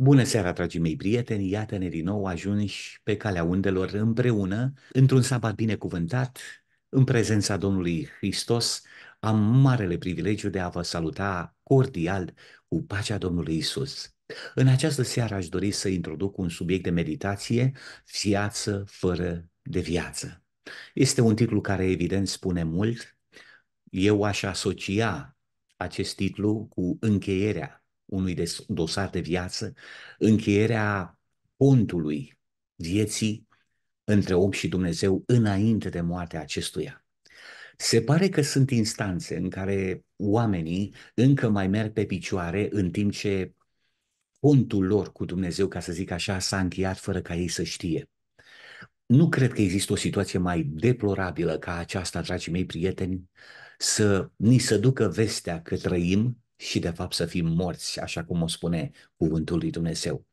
Bună seara, dragii mei prieteni! Iată-ne din nou ajunși pe calea undelor împreună, într-un sabat binecuvântat, în prezența Domnului Hristos. Am marele privilegiu de a vă saluta cordial cu pacea Domnului Isus. În această seară aș dori să introduc un subiect de meditație, viață fără de viață. Este un titlu care evident spune mult. Eu aș asocia acest titlu cu încheierea unui dosar de viață, încheierea pontului vieții între om și Dumnezeu înainte de moartea acestuia. Se pare că sunt instanțe în care oamenii încă mai merg pe picioare în timp ce pontul lor cu Dumnezeu, ca să zic așa, s-a încheiat fără ca ei să știe. Nu cred că există o situație mai deplorabilă ca aceasta, dragii mei prieteni, să ni se ducă vestea că trăim și de fapt să fim morți, așa cum o spune cuvântul lui Dumnezeu.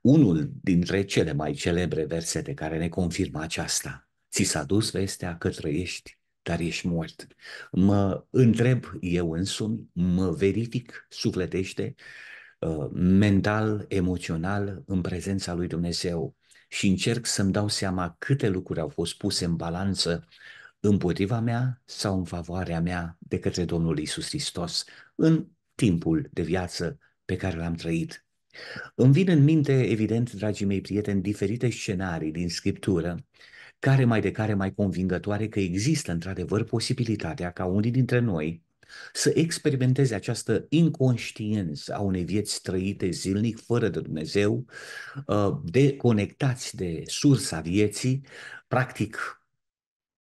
Unul dintre cele mai celebre versete care ne confirmă aceasta. Ți s-a dus vestea că trăiești, dar ești mort. Mă întreb eu însumi, mă verific sufletește, uh, mental, emoțional, în prezența lui Dumnezeu și încerc să-mi dau seama câte lucruri au fost puse în balanță împotriva mea sau în favoarea mea de către Domnul Isus Hristos în timpul de viață pe care l-am trăit. Îmi vin în minte, evident, dragii mei prieteni, diferite scenarii din Scriptură, care mai de care mai convingătoare că există într-adevăr posibilitatea ca unii dintre noi să experimenteze această inconștiență a unei vieți trăite zilnic fără de Dumnezeu, uh, deconectați de sursa vieții, practic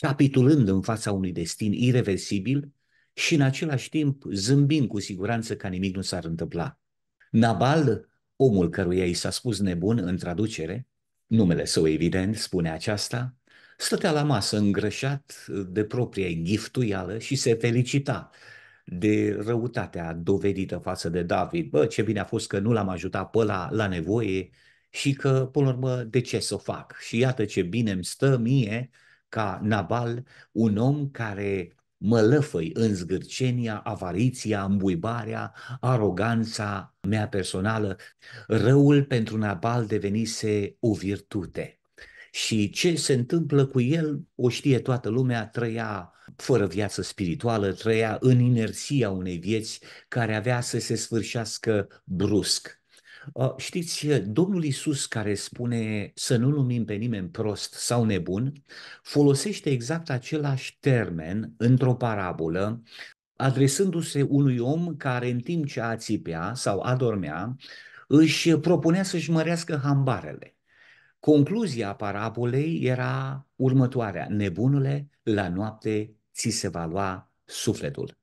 capitulând în fața unui destin irreversibil și în același timp zâmbind cu siguranță ca nimic nu s-ar întâmpla. Nabal, omul căruia i s-a spus nebun în traducere, numele său evident spune aceasta, stătea la masă îngrășat de propria giftuială și se felicita de răutatea dovedită față de David. Bă, ce bine a fost că nu l-am ajutat pe la, la nevoie și că, până la urmă, de ce să o fac? Și iată ce bine îmi stă mie ca Nabal, un om care mălăfăi în zgârcenia, avariția, îmbuibarea, aroganța mea personală. Răul pentru Nabal devenise o virtute. Și ce se întâmplă cu el, o știe toată lumea, trăia fără viață spirituală, trăia în inerția unei vieți care avea să se sfârșească brusc. Știți, Domnul Isus care spune să nu numim pe nimeni prost sau nebun, folosește exact același termen într-o parabolă, adresându-se unui om care în timp ce țipea sau adormea, își propunea să-și mărească hambarele. Concluzia parabolei era următoarea, nebunule, la noapte ți se va lua sufletul.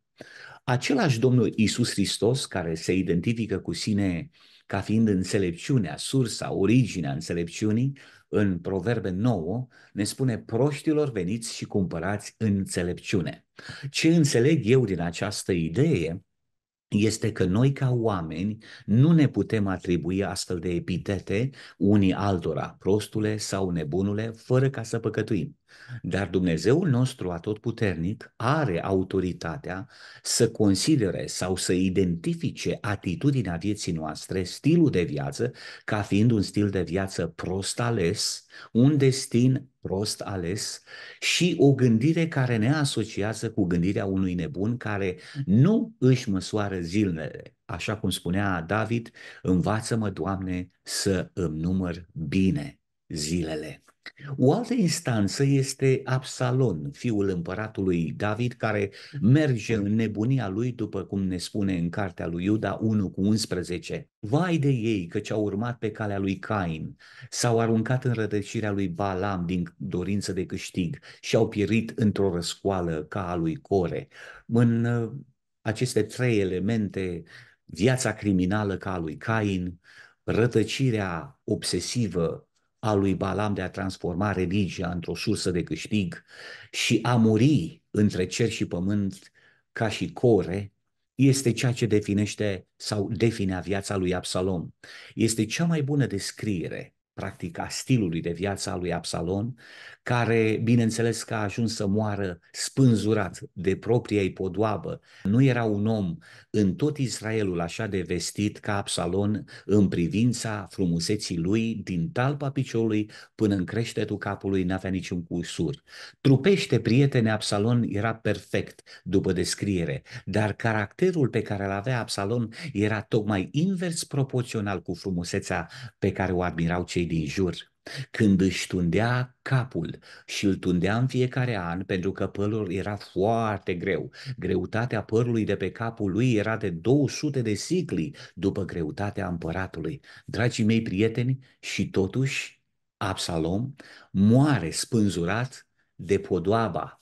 Același Domnul Isus Hristos, care se identifică cu sine ca fiind înțelepciunea, sursa, originea înțelepciunii, în Proverbe 9 ne spune proștilor veniți și cumpărați înțelepciune. Ce înțeleg eu din această idee este că noi ca oameni nu ne putem atribui astfel de epitete unii altora, prostule sau nebunule, fără ca să păcătuim. Dar Dumnezeul nostru atotputernic are autoritatea să considere sau să identifice atitudinea vieții noastre, stilul de viață, ca fiind un stil de viață prost ales, un destin prost ales și o gândire care ne asociază cu gândirea unui nebun care nu își măsoară zilele. Așa cum spunea David, învață-mă, Doamne, să îmi număr bine zilele. O altă instanță este Absalon, fiul împăratului David, care merge în nebunia lui, după cum ne spune în cartea lui Iuda 1 cu 11. Vai de ei că ce-au urmat pe calea lui Cain, s-au aruncat în rădăcirea lui Balam din dorință de câștig și au pierit într-o răscoală ca a lui Core. În uh, aceste trei elemente, viața criminală ca a lui Cain, rătăcirea obsesivă a lui Balam de a transforma religia într-o sursă de câștig și a muri între cer și pământ ca și core, este ceea ce definește sau definea viața lui Absalom. Este cea mai bună descriere practic, a stilului de viață a lui Absalon, care, bineînțeles că a ajuns să moară spânzurat de propria ei podoabă. Nu era un om în tot Israelul așa de vestit ca Absalon în privința frumuseții lui, din talpa piciorului până în creștetul capului, n-avea niciun cusur. Trupește, prietene, Absalon era perfect după descriere, dar caracterul pe care îl avea Absalon era tocmai invers proporțional cu frumusețea pe care o admirau cei din jur, când își tundea capul și îl tundea în fiecare an pentru că părul era foarte greu. Greutatea părului de pe capul lui era de 200 de sicli după greutatea împăratului. Dragii mei prieteni, și totuși Absalom moare spânzurat de podoaba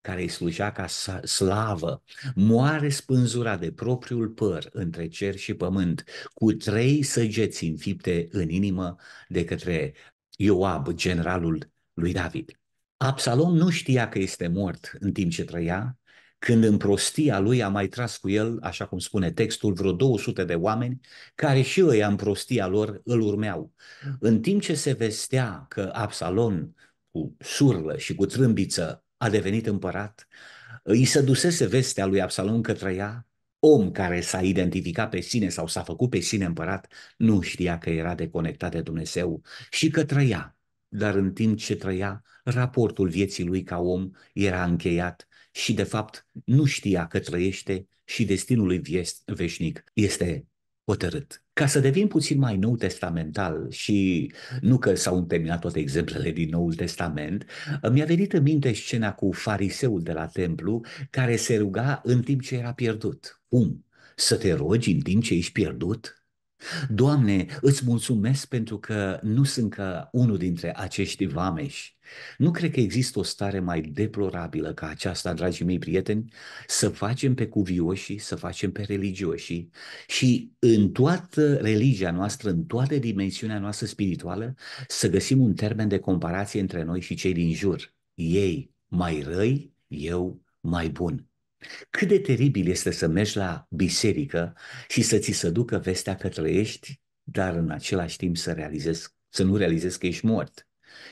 care îi slujea ca slavă, moare spânzura de propriul păr între cer și pământ, cu trei săgeți înfipte în inimă de către Ioab, generalul lui David. Absalom nu știa că este mort în timp ce trăia, când în prostia lui a mai tras cu el, așa cum spune textul, vreo 200 de oameni care și ei în prostia lor îl urmeau. În timp ce se vestea că Absalom cu surlă și cu trâmbiță a devenit împărat. Îi se dusese vestea lui Absalom că trăia om care s-a identificat pe sine sau s-a făcut pe sine împărat, nu știa că era deconectat de Dumnezeu și că trăia. Dar în timp ce trăia, raportul vieții lui ca om era încheiat și de fapt nu știa că trăiește și destinul lui veșnic este hotărât. Ca să devin puțin mai nou testamental și nu că s-au terminat toate exemplele din Noul Testament, mi-a venit în minte scena cu fariseul de la templu care se ruga în timp ce era pierdut. Cum? Să te rogi în timp ce ești pierdut? Doamne, îți mulțumesc pentru că nu sunt ca unul dintre acești vameși. Nu cred că există o stare mai deplorabilă ca aceasta, dragii mei prieteni, să facem pe cuvioșii, să facem pe religioși și în toată religia noastră, în toată dimensiunea noastră spirituală, să găsim un termen de comparație între noi și cei din jur. Ei mai răi, eu mai bun. Cât de teribil este să mergi la biserică și să ți se ducă vestea că trăiești, dar în același timp să, realizezi, să nu realizezi că ești mort.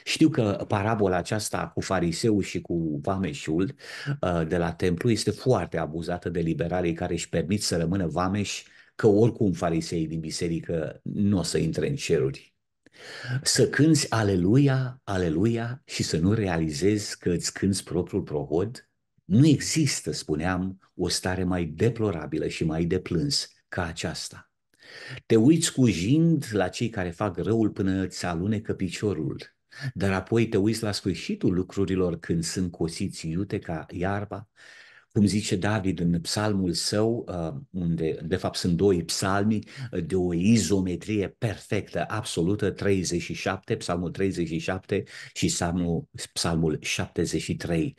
Știu că parabola aceasta cu fariseul și cu vameșul uh, de la templu este foarte abuzată de liberalii care își permit să rămână vameși, că oricum fariseii din biserică nu o să intre în ceruri. Să cânți aleluia, aleluia și să nu realizezi că îți cânți propriul prohod, nu există, spuneam, o stare mai deplorabilă și mai deplâns ca aceasta. Te uiți cu jind la cei care fac răul până îți alunecă piciorul, dar apoi te uiți la sfârșitul lucrurilor când sunt cosiți iute ca iarba, cum zice David în psalmul său, uh, unde de fapt sunt doi psalmi uh, de o izometrie perfectă, absolută, 37, psalmul 37 și psalmul, psalmul 73.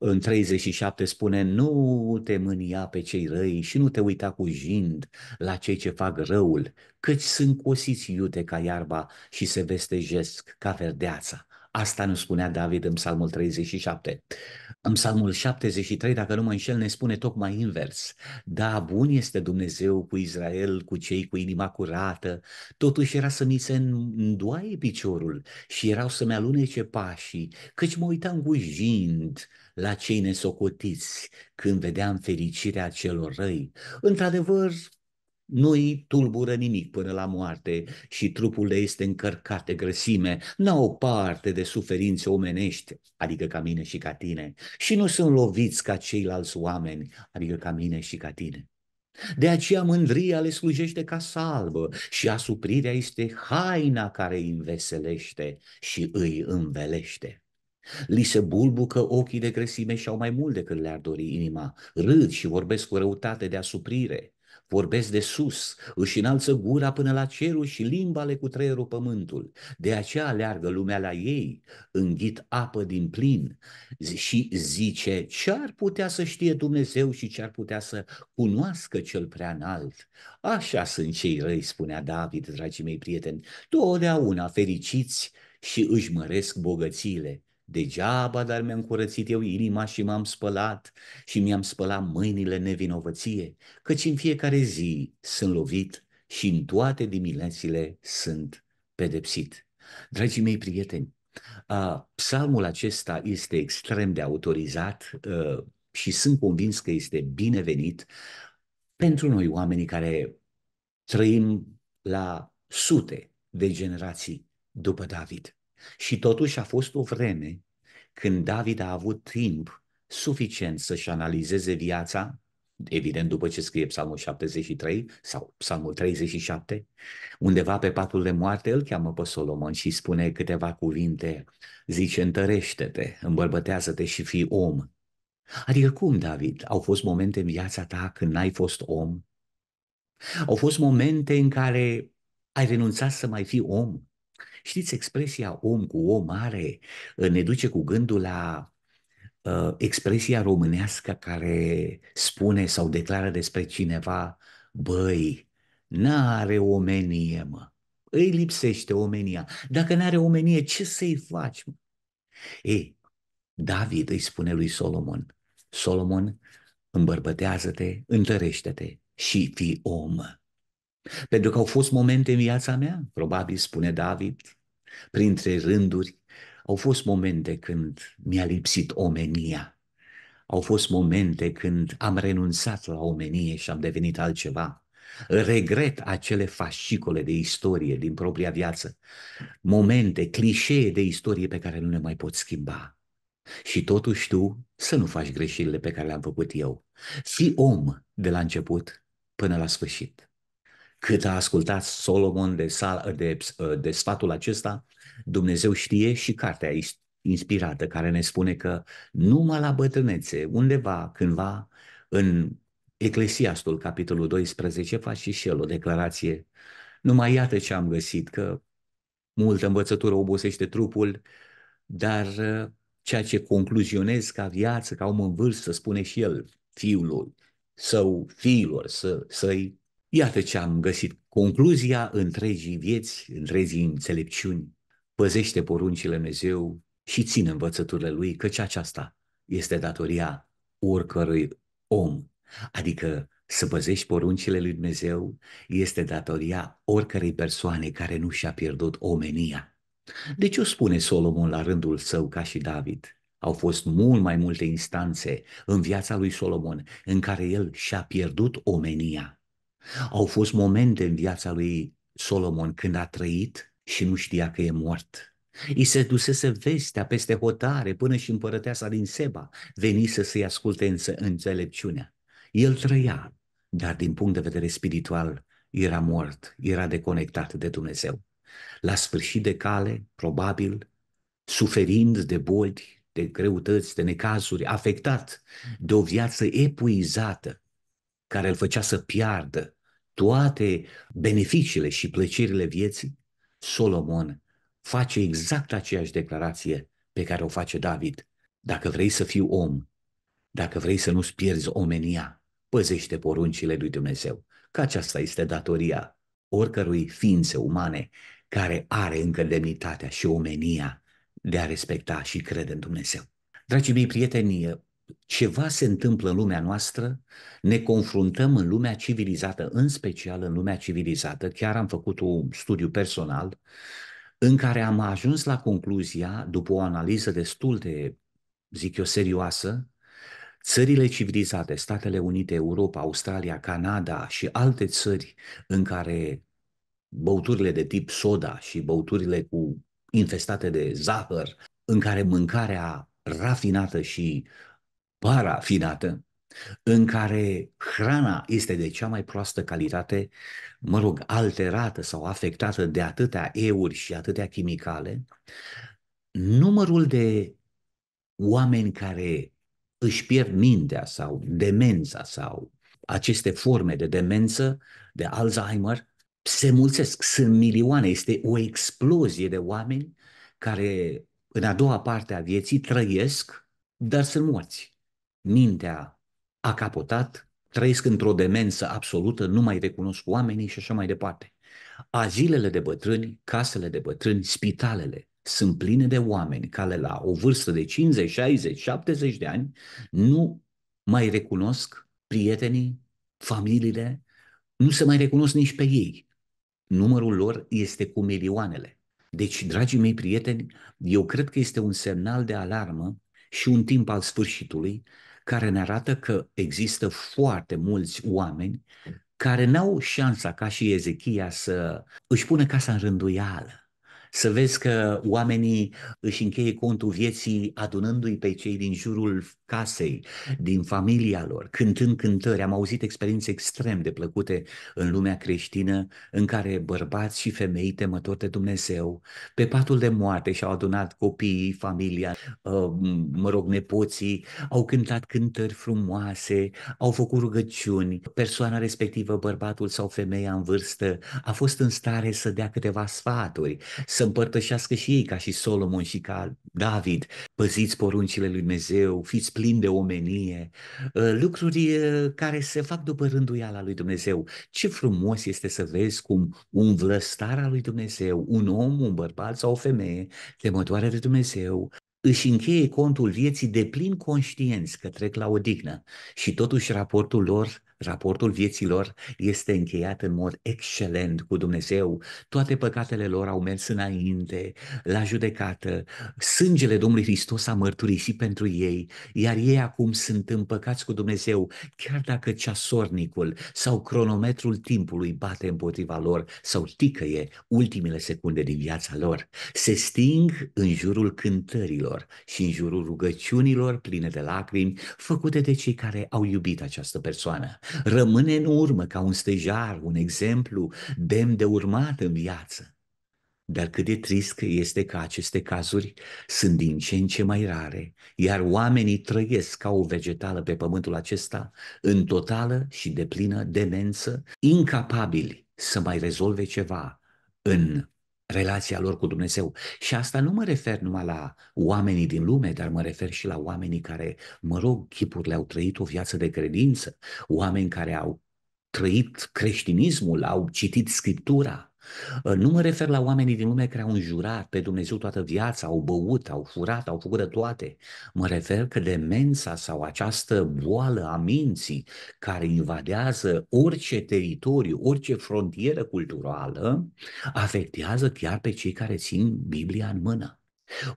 În 37 spune, nu te mânia pe cei răi și nu te uita cu jind la cei ce fac răul, căci sunt cosiți iute ca iarba și se vestejesc ca verdeața. Asta nu spunea David în Psalmul 37. În Psalmul 73, dacă nu mă înșel, ne spune tocmai invers. Da, bun este Dumnezeu cu Israel, cu cei cu inima curată, totuși era să mi se îndoaie piciorul și erau să-mi alunece pașii, căci mă uitam gujind la cei nesocotiți când vedeam fericirea celor răi. Într-adevăr, nu îi tulbură nimic până la moarte și trupul le este încărcat de grăsime, n-au parte de suferințe omenești, adică ca mine și ca tine, și nu sunt loviți ca ceilalți oameni, adică ca mine și ca tine. De aceea mândria le slujește ca salbă și asuprirea este haina care îi înveselește și îi învelește. Li se bulbucă ochii de grăsime și au mai mult decât le-ar dori inima. Râd și vorbesc cu răutate de asuprire vorbesc de sus, își înalță gura până la cerul și limba le cutreieră pământul. De aceea aleargă lumea la ei, înghit apă din plin și zice ce ar putea să știe Dumnezeu și ce ar putea să cunoască cel prea înalt. Așa sunt cei răi, spunea David, dragii mei prieteni, totdeauna fericiți și își măresc bogățiile. Degeaba, dar mi-am curățit eu inima și m-am spălat și mi-am spălat mâinile nevinovăție, căci în fiecare zi sunt lovit și în toate diminețile sunt pedepsit. Dragii mei prieteni, psalmul acesta este extrem de autorizat ă, și sunt convins că este binevenit pentru noi oamenii care trăim la sute de generații după David. Și totuși a fost o vreme când David a avut timp suficient să-și analizeze viața, evident după ce scrie Psalmul 73 sau Psalmul 37, undeva pe patul de moarte îl cheamă pe Solomon și spune câteva cuvinte, zice întărește-te, îmbărbătează-te și fii om. Adică cum, David, au fost momente în viața ta când n-ai fost om? Au fost momente în care ai renunțat să mai fii om? Știți, expresia om cu om mare ă, ne duce cu gândul la uh, expresia românească care spune sau declară despre cineva, băi, n-are omenie, mă. Îi lipsește omenia. Dacă n-are omenie, ce să-i faci? Mă? Ei, David îi spune lui Solomon, Solomon, îmbărbătează-te, întărește-te și fii om. Pentru că au fost momente în viața mea, probabil spune David, printre rânduri, au fost momente când mi-a lipsit omenia. Au fost momente când am renunțat la omenie și am devenit altceva. Regret acele fascicole de istorie din propria viață, momente, clișee de istorie pe care nu le mai pot schimba. Și totuși tu să nu faci greșelile pe care le-am făcut eu. Fii om de la început până la sfârșit cât a ascultat Solomon de, sal, de, de sfatul acesta, Dumnezeu știe și cartea inspirată care ne spune că numai la bătrânețe, undeva, cândva, în Eclesiastul, capitolul 12, face și el o declarație. Numai iată ce am găsit, că multă învățătură obosește trupul, dar uh, ceea ce concluzionez ca viață, ca om în vârstă, spune și el fiului său, fiilor să, să-i Iată ce am găsit. Concluzia întregii vieți, întregii înțelepciuni. Păzește poruncile Dumnezeu și ține învățăturile Lui, căci aceasta este datoria oricărui om. Adică să păzești poruncile lui Dumnezeu este datoria oricărei persoane care nu și-a pierdut omenia. De ce o spune Solomon la rândul său ca și David? Au fost mult mai multe instanțe în viața lui Solomon în care el și-a pierdut omenia. Au fost momente în viața lui Solomon când a trăit și nu știa că e mort. I se dusese vestea peste hotare până și împărăteasa din Seba veni să se asculte însă înțelepciunea. El trăia, dar din punct de vedere spiritual era mort, era deconectat de Dumnezeu. La sfârșit de cale, probabil, suferind de boli, de greutăți, de necazuri, afectat de o viață epuizată, care îl făcea să piardă toate beneficiile și plăcerile vieții, Solomon face exact aceeași declarație pe care o face David. Dacă vrei să fii om, dacă vrei să nu-ți pierzi omenia, păzește poruncile lui Dumnezeu, că aceasta este datoria oricărui ființe umane care are încă demnitatea și omenia de a respecta și crede în Dumnezeu. Dragii mei prieteni, ceva se întâmplă în lumea noastră, ne confruntăm în lumea civilizată, în special în lumea civilizată, chiar am făcut un studiu personal în care am ajuns la concluzia, după o analiză destul de, zic eu, serioasă, țările civilizate, Statele Unite, Europa, Australia, Canada și alte țări în care băuturile de tip soda și băuturile cu infestate de zahăr, în care mâncarea rafinată și parafinată, în care hrana este de cea mai proastă calitate, mă rog, alterată sau afectată de atâtea euri și atâtea chimicale, numărul de oameni care își pierd mintea sau demența sau aceste forme de demență, de Alzheimer, se mulțesc, sunt milioane, este o explozie de oameni care în a doua parte a vieții trăiesc, dar sunt morți mintea a capotat, trăiesc într-o demență absolută, nu mai recunosc oamenii și așa mai departe. Azilele de bătrâni, casele de bătrâni, spitalele sunt pline de oameni care la o vârstă de 50, 60, 70 de ani nu mai recunosc prietenii, familiile, nu se mai recunosc nici pe ei. Numărul lor este cu milioanele. Deci, dragii mei prieteni, eu cred că este un semnal de alarmă și un timp al sfârșitului care ne arată că există foarte mulți oameni care n-au șansa ca și Ezechia să își pună casa în rânduială, să vezi că oamenii își încheie contul vieții adunându-i pe cei din jurul casei, din familia lor, cântând cântări. Am auzit experiențe extrem de plăcute în lumea creștină în care bărbați și femei temători de Dumnezeu pe patul de moarte și-au adunat copiii, familia, uh, mă rog, nepoții, au cântat cântări frumoase, au făcut rugăciuni, persoana respectivă, bărbatul sau femeia în vârstă, a fost în stare să dea câteva sfaturi, să împărtășească și ei ca și Solomon și ca David. Păziți poruncile lui Dumnezeu, fiți plini de omenie, ă, lucruri ă, care se fac după rânduiala lui Dumnezeu. Ce frumos este să vezi cum un vlăstar al lui Dumnezeu, un om, un bărbat sau o femeie, temătoare de Dumnezeu, își încheie contul vieții de plin conștienți că trec la odihnă și totuși raportul lor Raportul vieților este încheiat în mod excelent cu Dumnezeu. Toate păcatele lor au mers înainte, la judecată. Sângele Domnului Hristos a mărturisit pentru ei, iar ei acum sunt împăcați cu Dumnezeu, chiar dacă ceasornicul sau cronometrul timpului bate împotriva lor sau ticăie ultimele secunde din viața lor. Se sting în jurul cântărilor și în jurul rugăciunilor pline de lacrimi făcute de cei care au iubit această persoană. Rămâne în urmă ca un stejar, un exemplu demn de urmat în viață. Dar cât de trist că este că aceste cazuri sunt din ce în ce mai rare, iar oamenii trăiesc ca o vegetală pe pământul acesta, în totală și deplină demență, incapabili să mai rezolve ceva în relația lor cu Dumnezeu. Și asta nu mă refer numai la oamenii din lume, dar mă refer și la oamenii care, mă rog, chipurile au trăit o viață de credință, oameni care au trăit creștinismul, au citit Scriptura, nu mă refer la oamenii din lume care au înjurat pe Dumnezeu toată viața, au băut, au furat, au făcut de toate. Mă refer că demența sau această boală a minții care invadează orice teritoriu, orice frontieră culturală, afectează chiar pe cei care țin Biblia în mână.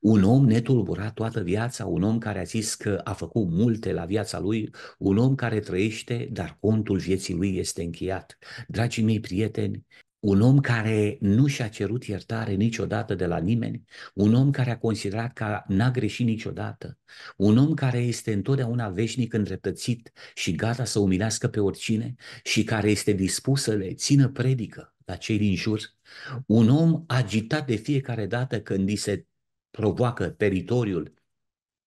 Un om netulburat toată viața, un om care a zis că a făcut multe la viața lui, un om care trăiește, dar contul vieții lui este încheiat. Dragii mei prieteni, un om care nu și-a cerut iertare niciodată de la nimeni, un om care a considerat că n-a greșit niciodată, un om care este întotdeauna veșnic îndreptățit și gata să umilească pe oricine și care este dispus să le țină predică la cei din jur, un om agitat de fiecare dată când îi se provoacă teritoriul,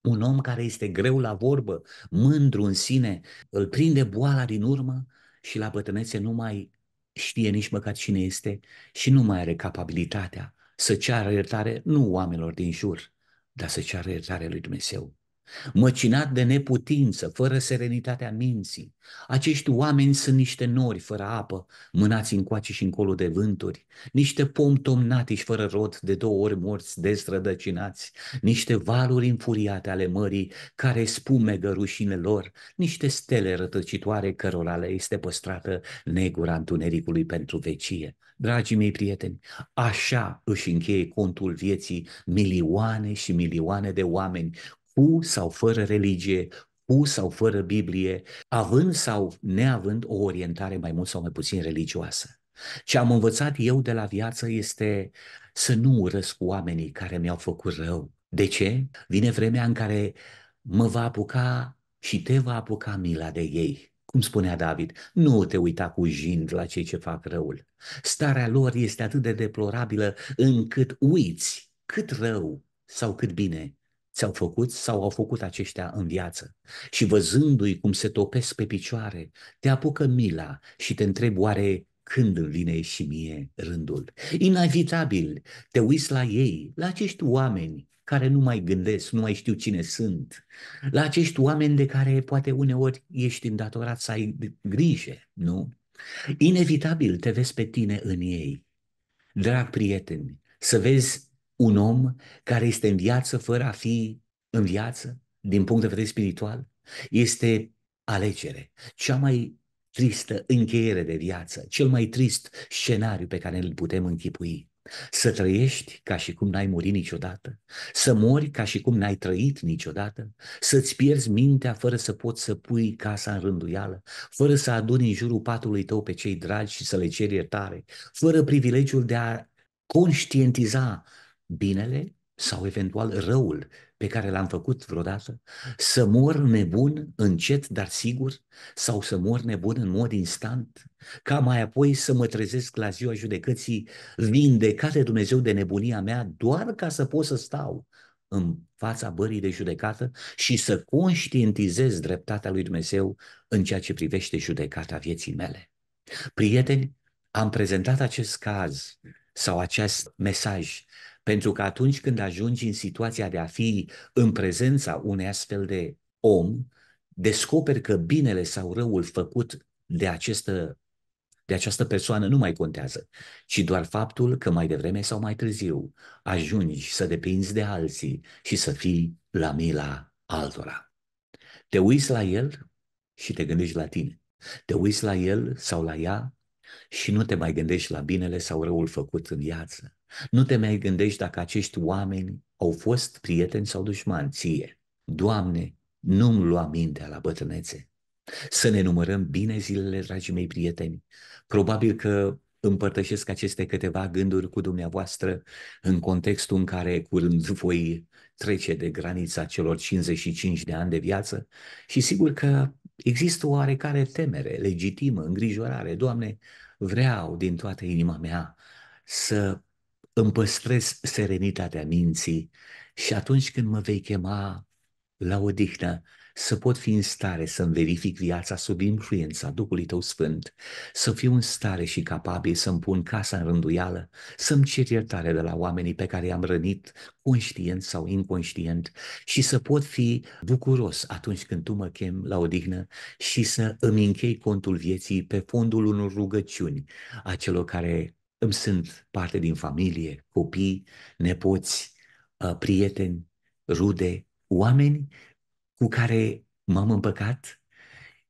un om care este greu la vorbă, mândru în sine, îl prinde boala din urmă și la bătrânețe nu mai știe nici măcar cine este și nu mai are capabilitatea să ceară iertare nu oamenilor din jur, dar să ceară iertare lui Dumnezeu măcinat de neputință, fără serenitatea minții. Acești oameni sunt niște nori fără apă, mânați încoace și încolo de vânturi, niște pomi și fără rod, de două ori morți dezrădăcinați, niște valuri infuriate ale mării care spumegă rușine lor, niște stele rătăcitoare cărora le este păstrată negura întunericului pentru vecie. Dragii mei prieteni, așa își încheie contul vieții milioane și milioane de oameni cu sau fără religie, cu sau fără Biblie, având sau neavând o orientare mai mult sau mai puțin religioasă. Ce am învățat eu de la viață este să nu urăsc oamenii care mi-au făcut rău. De ce? Vine vremea în care mă va apuca și te va apuca mila de ei. Cum spunea David, nu te uita cu jind la cei ce fac răul. Starea lor este atât de deplorabilă încât uiți cât rău sau cât bine ți-au făcut sau au făcut aceștia în viață. Și văzându-i cum se topesc pe picioare, te apucă mila și te întreb oare când îmi vine și mie rândul. Inevitabil te uiți la ei, la acești oameni care nu mai gândesc, nu mai știu cine sunt, la acești oameni de care poate uneori ești îndatorat să ai grijă, nu? Inevitabil te vezi pe tine în ei. Drag prieteni, să vezi un om care este în viață fără a fi în viață, din punct de vedere spiritual, este alegere, cea mai tristă încheiere de viață, cel mai trist scenariu pe care îl putem închipui. Să trăiești ca și cum n-ai murit niciodată, să mori ca și cum n-ai trăit niciodată, să-ți pierzi mintea fără să poți să pui casa în rânduială, fără să aduni în jurul patului tău pe cei dragi și să le ceri iertare, fără privilegiul de a conștientiza binele sau eventual răul pe care l-am făcut vreodată, să mor nebun încet, dar sigur, sau să mor nebun în mod instant, ca mai apoi să mă trezesc la ziua judecății vindecat de Dumnezeu de nebunia mea, doar ca să pot să stau în fața bării de judecată și să conștientizez dreptatea lui Dumnezeu în ceea ce privește judecata vieții mele. Prieteni, am prezentat acest caz sau acest mesaj pentru că atunci când ajungi în situația de a fi în prezența unei astfel de om, descoperi că binele sau răul făcut de această, de această persoană nu mai contează, ci doar faptul că mai devreme sau mai târziu ajungi să depinzi de alții și să fii la mila altora. Te uiți la el și te gândești la tine. Te uiți la el sau la ea și nu te mai gândești la binele sau răul făcut în viață. Nu te mai gândești dacă acești oameni au fost prieteni sau dușmani ție. Doamne, nu-mi lua mintea la bătrânețe. Să ne numărăm bine zilele, dragii mei prieteni. Probabil că împărtășesc aceste câteva gânduri cu dumneavoastră în contextul în care curând voi trece de granița celor 55 de ani de viață și sigur că există o oarecare temere legitimă, îngrijorare. Doamne, vreau din toată inima mea să îmi păstrez serenitatea minții și atunci când mă vei chema la odihnă, să pot fi în stare să-mi verific viața sub influența Duhului Tău Sfânt, să fiu în stare și capabil să-mi pun casa în rânduială, să-mi cer iertare de la oamenii pe care i-am rănit, conștient sau inconștient, și să pot fi bucuros atunci când Tu mă chem la odihnă și să îmi închei contul vieții pe fondul unor rugăciuni a celor care îmi sunt parte din familie, copii, nepoți, uh, prieteni, rude, oameni cu care m-am împăcat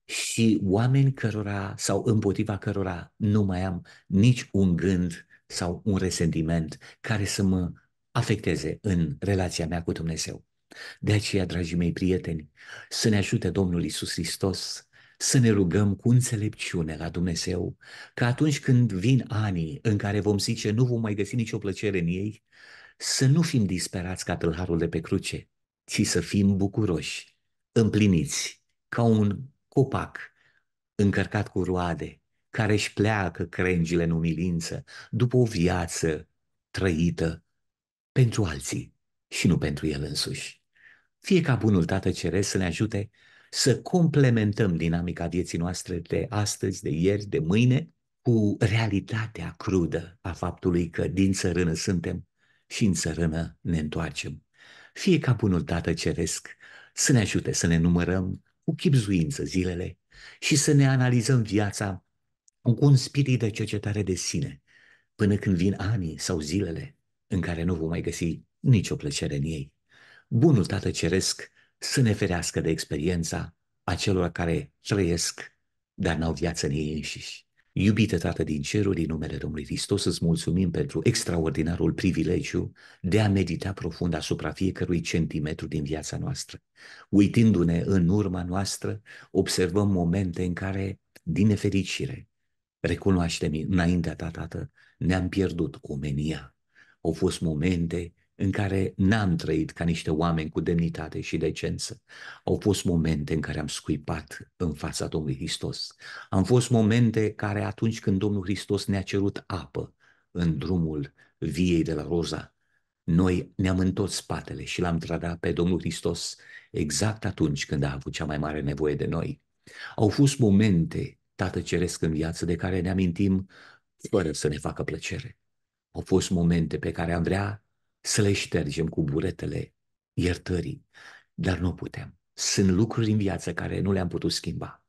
și oameni cărora sau împotriva cărora nu mai am nici un gând sau un resentiment care să mă afecteze în relația mea cu Dumnezeu. De aceea, dragii mei prieteni, să ne ajute Domnul Isus Hristos să ne rugăm cu înțelepciune la Dumnezeu, că atunci când vin anii în care vom zice nu vom mai găsi nicio plăcere în ei, să nu fim disperați ca tâlharul de pe cruce, ci să fim bucuroși, împliniți, ca un copac încărcat cu roade, care își pleacă crengile în umilință după o viață trăită pentru alții și nu pentru el însuși. Fie ca bunul Tată Ceresc să ne ajute să complementăm dinamica vieții noastre de astăzi, de ieri, de mâine, cu realitatea crudă a faptului că din țărână suntem și în țărână ne întoarcem. Fie ca bunul Tată Ceresc să ne ajute să ne numărăm cu chipzuință zilele și să ne analizăm viața cu un spirit de cercetare de sine, până când vin anii sau zilele în care nu vom mai găsi nicio plăcere în ei. Bunul Tată Ceresc să ne ferească de experiența acelor care trăiesc, dar n-au viață în ei înșiși. Iubită Tată din cerul, din numele Domnului Hristos, îți mulțumim pentru extraordinarul privilegiu de a medita profund asupra fiecărui centimetru din viața noastră. Uitându-ne în urma noastră, observăm momente în care, din nefericire, recunoaștem înaintea ta, Tată, ne-am pierdut omenia. Au fost momente în care n-am trăit ca niște oameni cu demnitate și decență. Au fost momente în care am scuipat în fața Domnului Hristos. Am fost momente care atunci când Domnul Hristos ne-a cerut apă în drumul viei de la Roza, noi ne-am întors spatele și l-am trădat pe Domnul Hristos exact atunci când a avut cea mai mare nevoie de noi. Au fost momente, Tată Ceresc, în viață de care ne amintim fără să ne facă plăcere. Au fost momente pe care am vrea să le ștergem cu buretele iertării, dar nu putem. Sunt lucruri în viață care nu le-am putut schimba.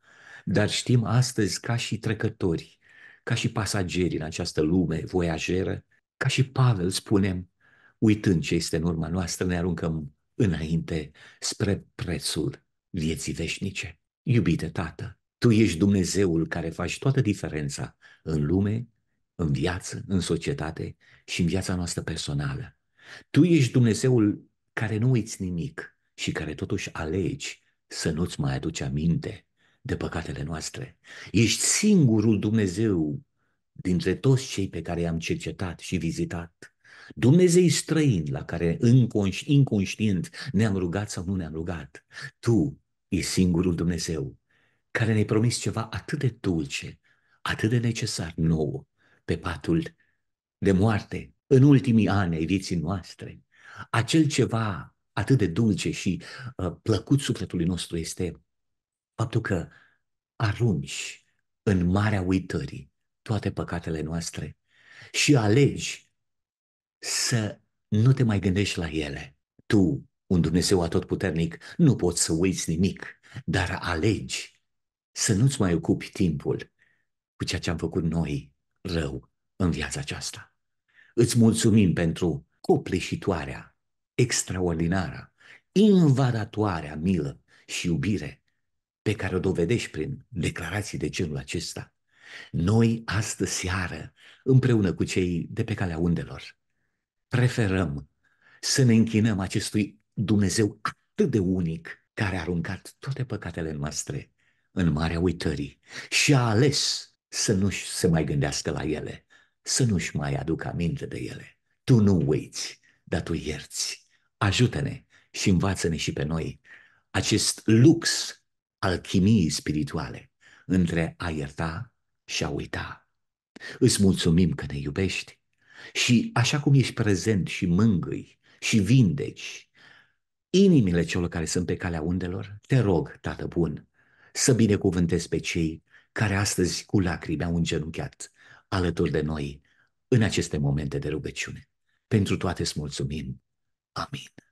Dar știm astăzi ca și trecători, ca și pasageri în această lume voiajeră, ca și Pavel spunem, uitând ce este în urma noastră, ne aruncăm înainte spre prețul vieții veșnice. Iubite Tată, Tu ești Dumnezeul care faci toată diferența în lume, în viață, în societate și în viața noastră personală. Tu ești Dumnezeul care nu uiți nimic și care totuși alegi să nu-ți mai aduci aminte de păcatele noastre. Ești singurul Dumnezeu dintre toți cei pe care i-am cercetat și vizitat. Dumnezei străini la care inconș- inconștient ne-am rugat sau nu ne-am rugat. Tu ești singurul Dumnezeu care ne-ai promis ceva atât de dulce, atât de necesar nou pe patul de moarte în ultimii ani ai vieții noastre, acel ceva atât de dulce și uh, plăcut sufletului nostru este faptul că arunci în marea uitării toate păcatele noastre și alegi să nu te mai gândești la ele. Tu, un Dumnezeu atotputernic, nu poți să uiți nimic, dar alegi să nu-ți mai ocupi timpul cu ceea ce am făcut noi rău în viața aceasta. Îți mulțumim pentru copleșitoarea, extraordinară, invadatoarea milă și iubire pe care o dovedești prin declarații de genul acesta. Noi, astă seară, împreună cu cei de pe calea undelor, preferăm să ne închinăm acestui Dumnezeu atât de unic care a aruncat toate păcatele noastre în marea uitării și a ales să nu se mai gândească la ele să nu-și mai aduc aminte de ele. Tu nu uiți, dar tu ierți. Ajută-ne și învață-ne și pe noi acest lux al chimiei spirituale între a ierta și a uita. Îți mulțumim că ne iubești și așa cum ești prezent și mângâi și vindeci inimile celor care sunt pe calea undelor, te rog, Tată bun, să binecuvântezi pe cei care astăzi cu lacrimi au îngenunchiat alături de noi în aceste momente de rugăciune. Pentru toate îți mulțumim. Amin.